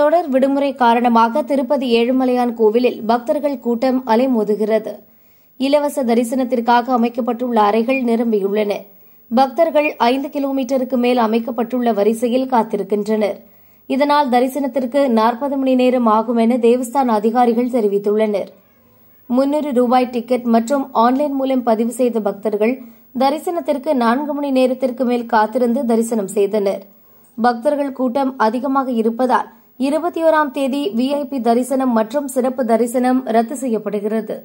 தொடர் விடுமுறை காரணமாக திருப்பதி ஏழுமலையான் கோவிலில் பக்தர்கள் கூட்டம் அலைமோதுகிறது இலவச தரிசனத்திற்காக அமைக்கப்பட்டுள்ள அறைகள் நிரம்பியுள்ளன பக்தர்கள் ஐந்து கிலோமீட்டருக்கு மேல் அமைக்கப்பட்டுள்ள வரிசையில் காத்திருக்கின்றனர் இதனால் தரிசனத்திற்கு நாற்பது மணி நேரம் ஆகும் என தேவஸ்தான அதிகாரிகள் தெரிவித்துள்ளனர் முன்னூறு ரூபாய் டிக்கெட் மற்றும் ஆன்லைன் மூலம் பதிவு செய்த பக்தர்கள் தரிசனத்திற்கு நான்கு மணி நேரத்திற்கு மேல் காத்திருந்து தரிசனம் செய்தனர் பக்தர்கள் கூட்டம் அதிகமாக இருப்பதால் இருபத்தி ஓராம் தேதி விஐபி தரிசனம் மற்றும் சிறப்பு தரிசனம் ரத்து செய்யப்படுகிறது